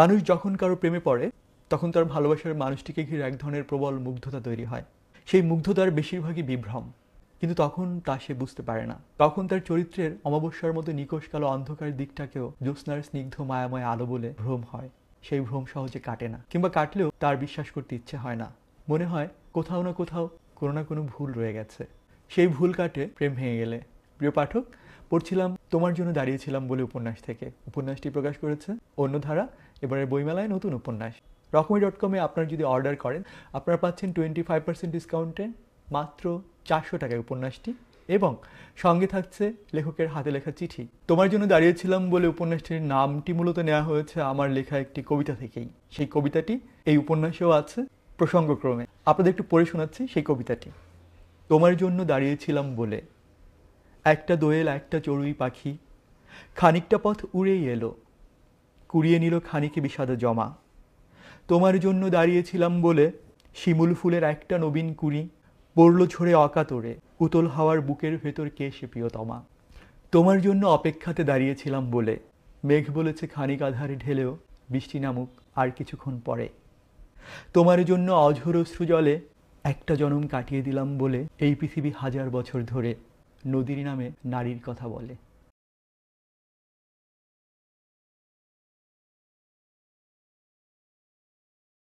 মানুষ যখন কারো প্রেমে পড়ে তখন তার ভালোবাসার মানুষটিকে ঘিরে এক ধরনের প্রবল মুগ্ধতা তৈরি হয় সেই মুগ্ধতার বেশিরভাগই বিভ্রম কিন্তু তখন তা সে বুঝতে পারে না তখন তার চরিত্রের অমাবস্যার মতো নিকোষ কালো অন্ধকার দিকটাকেও জ্যোৎস্নার স্নিগ্ধ মায়াময় আলো বলে ভ্রম হয় সেই ভ্রম সহজে কাটে না কিংবা কাটলেও তার বিশ্বাস করতে ইচ্ছে হয় না মনে হয় কোথাও না কোথাও কোনো না কোনো ভুল রয়ে গেছে সেই ভুল কাটে প্রেম ভেঙে গেলে প্রিয় পাঠক পড়ছিলাম তোমার জন্য দাঁড়িয়েছিলাম বলে উপন্যাস থেকে উপন্যাসটি প্রকাশ করেছে অন্য ধারা এবারের বইমেলায় নতুন উপন্যাস রকমি ডট কমে আপনারা যদি অর্ডার করেন আপনারা পাচ্ছেন টোয়েন্টি ফাইভ পার্সেন্ট ডিসকাউন্টে মাত্র চারশো টাকায় উপন্যাসটি এবং সঙ্গে থাকছে লেখকের হাতে লেখা চিঠি তোমার জন্য দাঁড়িয়েছিলাম বলে উপন্যাসটির নামটি মূলত নেওয়া হয়েছে আমার লেখা একটি কবিতা থেকেই সেই কবিতাটি এই উপন্যাসেও আছে প্রসঙ্গক্রমে আপনাদের একটু পড়ে শোনাচ্ছি সেই কবিতাটি তোমার জন্য দাঁড়িয়েছিলাম বলে একটা দোয়েল একটা চড়ুই পাখি খানিকটা পথ উড়েই এলো কুড়িয়ে নিল খানিকে বিষাদ জমা তোমার জন্য দাঁড়িয়েছিলাম বলে শিমুল ফুলের একটা নবীন কুড়ি পড়ল ছড়ে অকাতরে উতল হাওয়ার বুকের ভেতর কে সে প্রিয়তমা তোমার জন্য অপেক্ষাতে দাঁড়িয়েছিলাম বলে মেঘ বলেছে খানিক আধারে ঢেলেও বৃষ্টি নামুক আর কিছুক্ষণ পরে তোমার জন্য অশ্রু জলে একটা জনম কাটিয়ে দিলাম বলে এই পৃথিবী হাজার বছর ধরে নদীর নামে নারীর কথা বলে